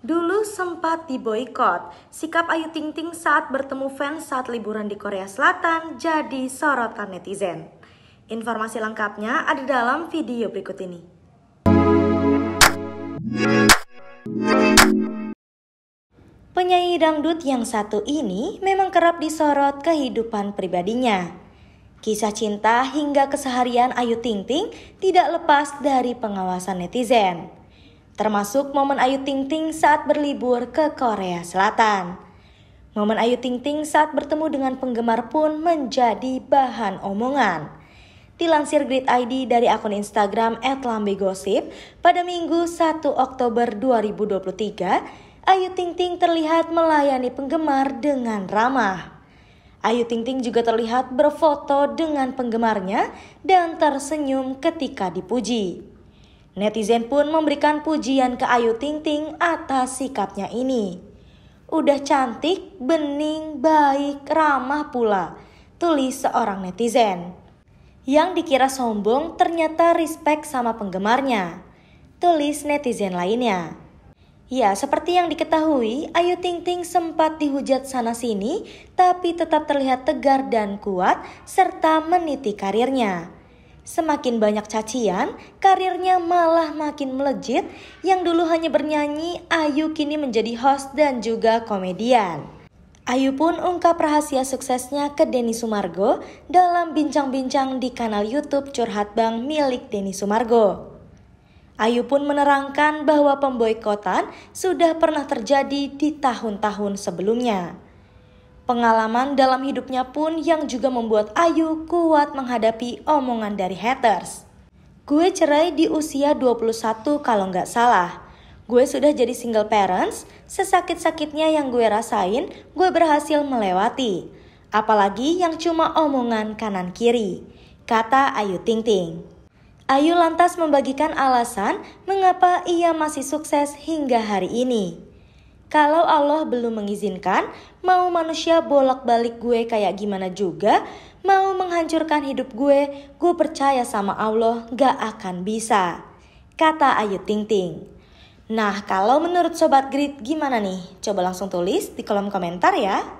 Dulu sempat diboykot, sikap Ayu Ting Ting saat bertemu fans saat liburan di Korea Selatan jadi sorotan netizen. Informasi lengkapnya ada dalam video berikut ini. Penyanyi dangdut yang satu ini memang kerap disorot kehidupan pribadinya. Kisah cinta hingga keseharian Ayu Ting Ting tidak lepas dari pengawasan netizen termasuk momen Ayu Ting Ting saat berlibur ke Korea Selatan. Momen Ayu Ting Ting saat bertemu dengan penggemar pun menjadi bahan omongan. Dilansir Grid ID dari akun Instagram @lambegosip, pada Minggu 1 Oktober 2023, Ayu Ting Ting terlihat melayani penggemar dengan ramah. Ayu Ting Ting juga terlihat berfoto dengan penggemarnya dan tersenyum ketika dipuji. Netizen pun memberikan pujian ke Ayu Ting Ting atas sikapnya ini. Udah cantik, bening, baik, ramah pula, tulis seorang netizen. Yang dikira sombong ternyata respect sama penggemarnya, tulis netizen lainnya. Ya, seperti yang diketahui, Ayu Ting Ting sempat dihujat sana-sini, tapi tetap terlihat tegar dan kuat, serta meniti karirnya. Semakin banyak cacian, karirnya malah makin melejit. Yang dulu hanya bernyanyi, Ayu kini menjadi host dan juga komedian. Ayu pun ungkap rahasia suksesnya ke Denny Sumargo dalam bincang-bincang di kanal YouTube Curhat Bang milik Denny Sumargo. Ayu pun menerangkan bahwa pemboikotan sudah pernah terjadi di tahun-tahun sebelumnya. Pengalaman dalam hidupnya pun yang juga membuat Ayu kuat menghadapi omongan dari haters. Gue cerai di usia 21 kalau nggak salah. Gue sudah jadi single parents, sesakit-sakitnya yang gue rasain, gue berhasil melewati. Apalagi yang cuma omongan kanan kiri, kata Ayu Ting Ting. Ayu lantas membagikan alasan mengapa ia masih sukses hingga hari ini. Kalau Allah belum mengizinkan, mau manusia bolak-balik gue kayak gimana juga, mau menghancurkan hidup gue, gue percaya sama Allah gak akan bisa. Kata Ayu Ting Ting. Nah, kalau menurut Sobat Grid gimana nih? Coba langsung tulis di kolom komentar ya.